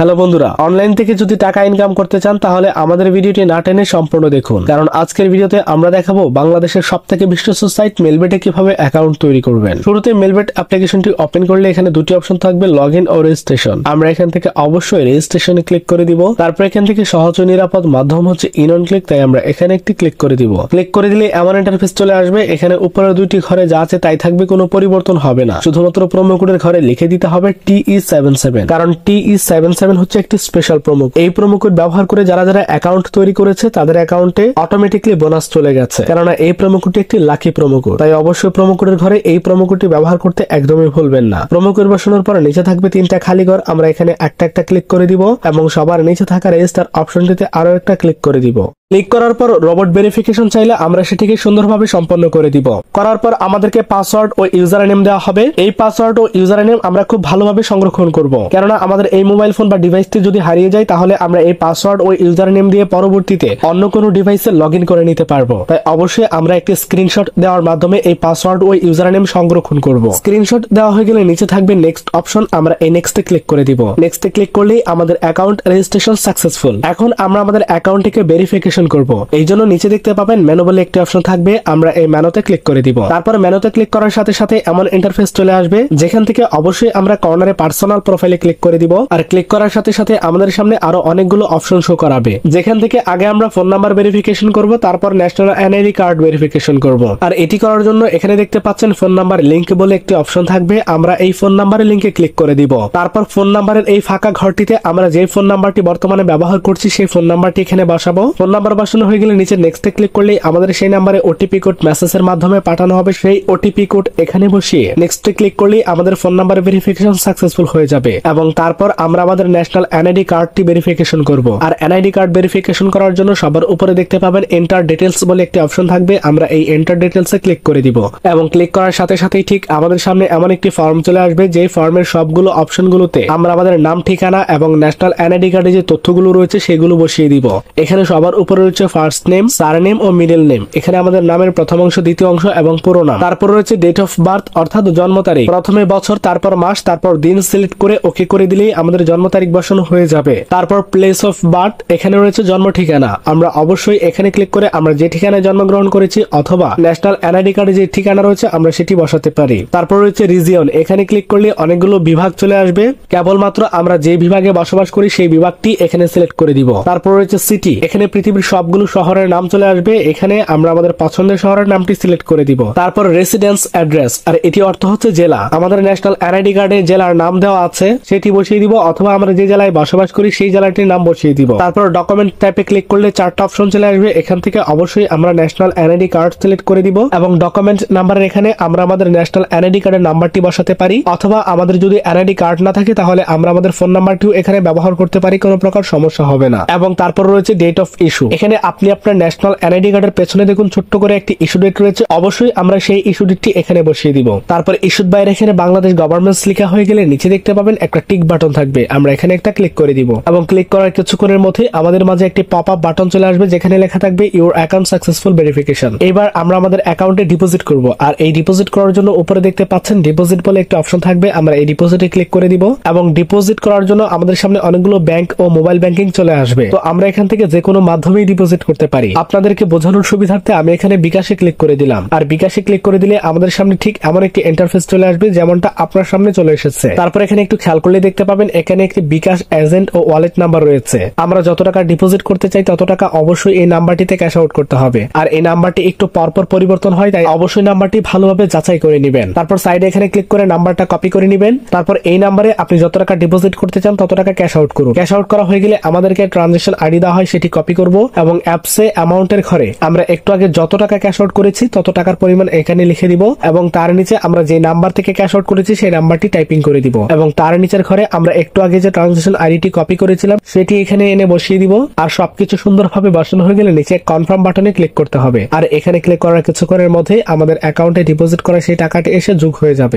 hello বন্ধুরা online থেকে যদি টাকা ইনকাম করতে চান তাহলে আমাদের ভিডিওটি না টেনে সম্পূর্ণ দেখুন কারণ আজকের ভিডিওতে আমরা দেখাবো বাংলাদেশের সব থেকে বিশ্বস্ত সাইট মেলবেটে কিভাবে অ্যাকাউন্ট তৈরি করবেন শুরুতে মেলবেট অ্যাপ্লিকেশনটি ওপেন করলে এখানে দুটি অপশন থাকবে লগ ইন ও রেজিস্ট্রেশন আমরা এখান থেকে অবশ্যই রেজিস্ট্রেশনে ক্লিক করে দিব তারপর এখান থেকে সহজ নিরাপদ মাধ্যম হচ্ছে ইন অন ক্লিক তাই আমরা এখানে একটি ক্লিক করে দিব ক্লিক করে দিলে এমন ইন্টারফেস চলে আসবে এখানে উপরের দুইটি ঘরে যা আছে তাই থাকবে কোনো পরিবর্তন হবে না শুধুমাত্র প্রোমো কোডের ঘরে লিখে দিতে হবে টিই সেভেন সেভেন কারণ টিই সেভেন e সেভেন হচ্ছে একটি স্পেশাল প্রোমো এই প্রোমো কোড ব্যবহার করে যারা যারা অ্যাকাউন্ট তৈরি করেছে তাদের অ্যাকাউন্টে অটোমেটিকলি বোনাস চলে গেছে কেননা এই প্রোমো কোডটি একটি লাকি প্রোমো কোড তাই অবশ্যই প্রোমো কোডের ঘরে এই প্রোমো কোডটি ব্যবহার করতে একদমই ভুলবেন না প্রোমো কোড বসানোর পর নিচে থাকবে তিনটা খালি ঘর আমরা এখানে একটা একটা ক্লিক করে দিব এবং সবার নিচে থাকা রেজিস্টার অপশনটিতে আরো একটা ক্লিক করে দিব ক্লিক করার পর রোবট ভেরিফিকেশন চাইলে আমরা সেটিকে সুন্দরভাবে সম্পন্ন করে দিব করার পর আমাদেরকে পাসওয়ার্ড ও ইউজার নেম দেওয়া হবে এই পাসওয়ার্ড ও ইউজার নেম আমরা খুব ভালোভাবে সংরক্ষণ করব কেননা আমাদের এই মোবাইল ফোন বা ডিভাইসটি যদি হারিয়ে যায় তাহলে আমরা এই পাসওয়ার্ড ও ইউজার নেম দিয়ে পরবর্তীতে অন্য কোনো ডিভাইসে লগ করে নিতে পারবো তাই অবশ্যই আমরা একটি স্ক্রিনশট দেওয়ার মাধ্যমে এই পাসওয়ার্ড ও ইউজার নেম সংরক্ষণ করব স্ক্রিনশট দেওয়া হয়ে গেলে নিচে থাকবে নেক্সট অপশন আমরা এই নেক্সটে ক্লিক করে দিব নেক্সটে ক্লিক করলেই আমাদের অ্যাকাউন্ট রেজিস্ট্রেশন সাকসেসফুল এখন আমরা আমাদের অ্যাকাউন্টটিকে ভেরিফিকেশন অপারেশন করব এই জন্য নিচে দেখতে পাবেন মেনু বলে একটি অপশন থাকবে আমরা এই মেনুতে ক্লিক করে দিব তারপর মেনুতে ক্লিক করার সাথে সাথে এমন ইন্টারফেস চলে আসবে যেখান থেকে অবশ্যই আমরা কর্নারে পার্সোনাল প্রোফাইলে ক্লিক করে দিব আর ক্লিক করার সাথে সাথে আমাদের সামনে আরো অনেকগুলো অপশন শো করাবে যেখান থেকে আগে আমরা ফোন নাম্বার ভেরিফিকেশন করব তারপর ন্যাশনাল এনআইডি কার্ড ভেরিফিকেশন করব আর এটি করার জন্য এখানে দেখতে পাচ্ছেন ফোন নাম্বার লিংক বলে একটি অপশন থাকবে আমরা এই ফোন নাম্বারের লিংকে ক্লিক করে দিব তারপর ফোন নাম্বারের এই ফাঁকা ঘরটিতে আমরা যে ফোন নাম্বারটি বর্তমানে ব্যবহার করছি সেই ফোন নাম্বারটি এখানে বসাবো ফোন নাম্বার নাম্বার বাসানো হয়ে গেলে নিচে নেক্সটে ক্লিক করলেই আমাদের সেই নাম্বারে ওটিপি কোড মেসেজের মাধ্যমে পাঠানো হবে সেই ওটিপি কোড এখানে বসিয়ে নেক্সটে ক্লিক করলেই আমাদের ফোন নাম্বার ভেরিফিকেশন সাকসেসফুল হয়ে যাবে এবং তারপর আমরা আমাদের ন্যাশনাল এনআইডি কার্ডটি ভেরিফিকেশন করব আর এনআইডি কার্ড ভেরিফিকেশন করার জন্য সবার উপরে দেখতে পাবেন এন্টার ডিটেলস বলে একটি অপশন থাকবে আমরা এই এন্টার ডিটেলস এ ক্লিক করে দিব এবং ক্লিক করার সাথে সাথেই ঠিক আমাদের সামনে এমন একটি ফর্ম চলে আসবে যে ফর্মের সবগুলো অপশনগুলোতে আমরা আমাদের নাম ঠিকানা এবং ন্যাশনাল এনআইডি কার্ডে যে তথ্যগুলো রয়েছে সেগুলো বসিয়ে দিব এখানে সবার উপর তারপরে রয়েছে ফার্স্ট নেম সার নেম ও মিডল নেম এখানে আমাদের নামের প্রথম অংশ দ্বিতীয় অংশ এবং পুরো নাম তারপর রয়েছে ডেট অফ বার্থ অর্থাৎ জন্ম তারিখ প্রথমে বছর তারপর মাস তারপর দিন সিলেক্ট করে ওকে করে দিলেই আমাদের জন্ম তারিখ বসানো হয়ে যাবে তারপর প্লেস অফ বার্থ এখানে রয়েছে জন্ম ঠিকানা আমরা অবশ্যই এখানে ক্লিক করে আমরা যে ঠিকানায় জন্মগ্রহণ করেছি অথবা ন্যাশনাল এনআইডি কার্ডে যে ঠিকানা রয়েছে আমরা সেটি বসাতে পারি তারপর রয়েছে রিজিয়ন এখানে ক্লিক করলে অনেকগুলো বিভাগ চলে আসবে কেবলমাত্র আমরা যে বিভাগে বসবাস করি সেই বিভাগটি এখানে সিলেক্ট করে দিব তারপর রয়েছে সিটি এখানে পৃথিবীর সবগুলো শহরের নাম চলে আসবে এখানে আমরা আমাদের পছন্দের শহরের নামটি সিলেক্ট করে দিব তারপর রেসিডেন্স অ্যাড্রেস আর এটি অর্থ হচ্ছে জেলা আমাদের ন্যাশনাল এনআইডি কার্ডে জেলার নাম দেওয়া আছে সেটি বসিয়ে দিব অথবা আমরা যে জেলায় বসবাস করি সেই জেলাটির নাম বসিয়ে দিব তারপর ডকুমেন্ট টাইপে ক্লিক করলে চারটা অপশন চলে আসবে এখান থেকে অবশ্যই আমরা ন্যাশনাল এনআইডি কার্ড সিলেক্ট করে দিব এবং ডকুমেন্ট নাম্বারের এখানে আমরা আমাদের ন্যাশনাল এনআইডি কার্ডের নাম্বারটি বসাতে পারি অথবা আমাদের যদি এনআইডি কার্ড না থাকে তাহলে আমরা আমাদের ফোন নাম্বারটিও এখানে ব্যবহার করতে পারি কোনো প্রকার সমস্যা হবে না এবং তারপর রয়েছে ডেট অফ ইস্যু এখানে আপনি আপনার ন্যাশনাল এনআইডি কার্ডের পেছনে দেখুন ছোট্ট করে একটি ইস্যু ডেট রয়েছে অবশ্যই আমরা সেই ইস্যু ডেটটি এখানে বসিয়ে দিব তারপর ইস্যু বাইরে এখানে বাংলাদেশ গভর্নমেন্টস লেখা হয়ে গেলে নিচে দেখতে পাবেন একটা টিক বাটন থাকবে আমরা এখানে একটা ক্লিক করে দিব এবং ক্লিক করার কিছুক্ষণের মধ্যে আমাদের মাঝে একটি পপ আপ বাটন চলে আসবে যেখানে লেখা থাকবে ইউর অ্যাকাউন্ট সাকসেসফুল ভেরিফিকেশন এবার আমরা আমাদের অ্যাকাউন্টে ডিপোজিট করব আর এই ডিপোজিট করার জন্য উপরে দেখতে পাচ্ছেন ডিপোজিট বলে একটা অপশন থাকবে আমরা এই ডিপোজিটে ক্লিক করে দিব এবং ডিপোজিট করার জন্য আমাদের সামনে অনেকগুলো ব্যাংক ও মোবাইল ব্যাংকিং চলে আসবে তো আমরা এখান থেকে যে কোনো মাধ্যমে ডিপোজিট করতে পারি আপনাদেরকে বোঝানোর সুবিধার্থে আমি এখানে বিকাশে ক্লিক করে দিলাম আর বিকাশে ক্লিক করে দিলে আমাদের সামনে ঠিক এমন একটি ইন্টারফেস চলে আসবে যেমনটা আপনার সামনে চলে এসেছে তারপর এখানে একটু খেয়াল করলে দেখতে পাবেন এখানে একটি বিকাশ এজেন্ট ও ওয়ালেট নাম্বার রয়েছে আমরা যত টাকা ডিপোজিট করতে চাই তত টাকা অবশ্যই এই নাম্বারটিতে ক্যাশ আউট করতে হবে আর এই নাম্বারটি একটু পরপর পরিবর্তন হয় তাই অবশ্যই নাম্বারটি ভালোভাবে যাচাই করে নেবেন তারপর সাইডে এখানে ক্লিক করে নাম্বারটা কপি করে নেবেন তারপর এই নাম্বারে আপনি যত টাকা ডিপোজিট করতে চান তত টাকা ক্যাশ আউট করুন ক্যাশ আউট করা হয়ে গেলে আমাদেরকে ট্রানজেকশন আইডি দেওয়া হয় সেটি কপি করবো এবং অ্যাপসে অ্যামাউন্টের ঘরে আমরা একটু আগে যত টাকা ক্যাশ আউট করেছি তত টাকার পরিমাণ এখানে লিখে দিব এবং তার নিচে আমরা যে নাম্বার থেকে ক্যাশ আউট করেছি সেই নাম্বারটি টাইপিং করে দিব এবং তার নিচের ঘরে আমরা একটু আগে যে ট্রানজেকশন আইডিটি কপি করেছিলাম সেটি এখানে এনে বসিয়ে দিব আর সবকিছু সুন্দরভাবে বসানো হয়ে গেলে নিচে কনফার্ম বাটনে ক্লিক করতে হবে আর এখানে ক্লিক করার কিছুক্ষণের মধ্যে আমাদের অ্যাকাউন্টে ডিপোজিট করা সেই টাকাটি এসে যোগ হয়ে যাবে